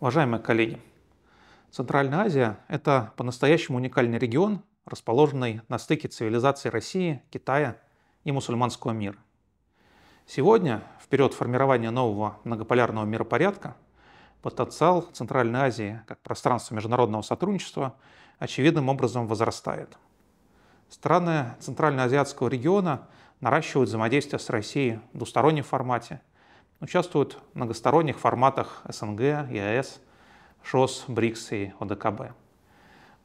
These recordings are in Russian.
Уважаемые коллеги, Центральная Азия – это по-настоящему уникальный регион, расположенный на стыке цивилизаций России, Китая и мусульманского мира. Сегодня, в период формирования нового многополярного миропорядка, потенциал Центральной Азии как пространства международного сотрудничества очевидным образом возрастает. Страны Центральноазиатского региона наращивают взаимодействие с Россией в двустороннем формате – ну, участвуют в многосторонних форматах СНГ, ЕАЭС, ШОС, БРИКС и ОДКБ.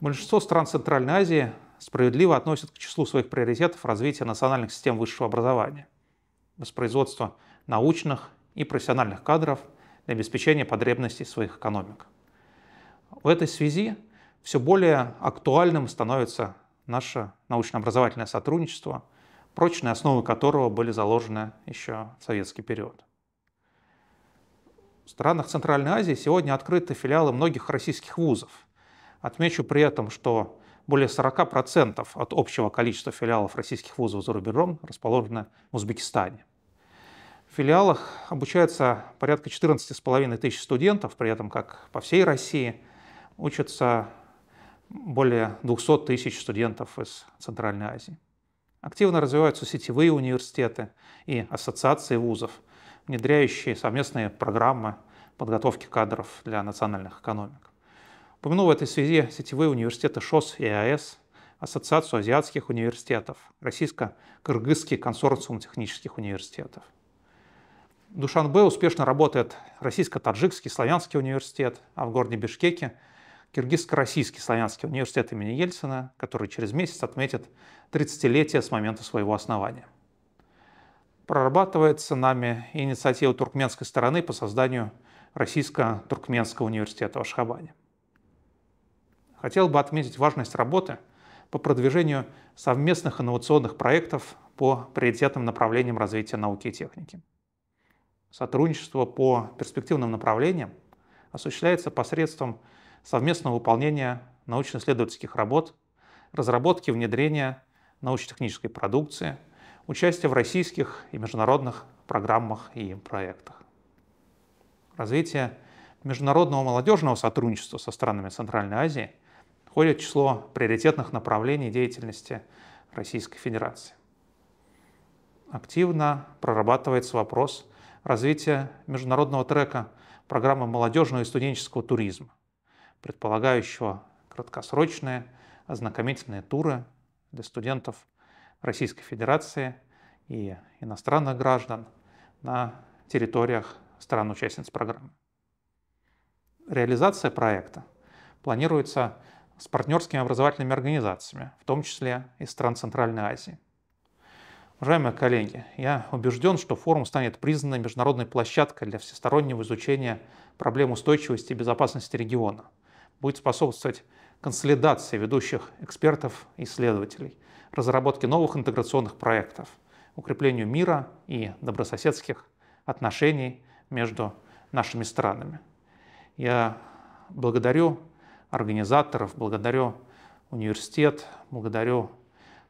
Большинство стран Центральной Азии справедливо относят к числу своих приоритетов развитие национальных систем высшего образования, воспроизводство научных и профессиональных кадров для обеспечения потребностей своих экономик. В этой связи все более актуальным становится наше научно-образовательное сотрудничество, прочные основы которого были заложены еще в советский период. В странах Центральной Азии сегодня открыты филиалы многих российских вузов. Отмечу при этом, что более 40% от общего количества филиалов российских вузов за рубежом расположены в Узбекистане. В филиалах обучается порядка 14,5 тысяч студентов, при этом как по всей России учатся более 200 тысяч студентов из Центральной Азии. Активно развиваются сетевые университеты и ассоциации вузов – внедряющие совместные программы подготовки кадров для национальных экономик. Упомяну в этой связи сетевые университеты ШОС и АЭС, Ассоциацию азиатских университетов, Российско-Кыргызский консорциум технических университетов. В Душанбе успешно работает Российско-Таджикский славянский университет, а в городе Бишкеке Киргизско-Российский славянский университет имени Ельцина, который через месяц отметит 30-летие с момента своего основания прорабатывается нами инициатива туркменской стороны по созданию Российско-Туркменского университета в Ашхабаде. Хотел бы отметить важность работы по продвижению совместных инновационных проектов по приоритетным направлениям развития науки и техники. Сотрудничество по перспективным направлениям осуществляется посредством совместного выполнения научно-исследовательских работ, разработки и внедрения научно-технической продукции – участие в российских и международных программах и проектах. Развитие международного молодежного сотрудничества со странами Центральной Азии входит в число приоритетных направлений деятельности Российской Федерации. Активно прорабатывается вопрос развития международного трека программы молодежного и студенческого туризма, предполагающего краткосрочные ознакомительные туры для студентов Российской Федерации и иностранных граждан на территориях стран-участниц программы. Реализация проекта планируется с партнерскими образовательными организациями, в том числе из стран Центральной Азии. Уважаемые коллеги, я убежден, что форум станет признанной международной площадкой для всестороннего изучения проблем устойчивости и безопасности региона, будет способствовать консолидации ведущих экспертов и исследователей – разработке новых интеграционных проектов, укреплению мира и добрососедских отношений между нашими странами. Я благодарю организаторов, благодарю университет, благодарю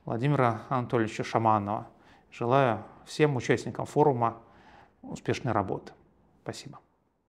Владимира Анатольевича Шаманова. Желаю всем участникам форума успешной работы. Спасибо.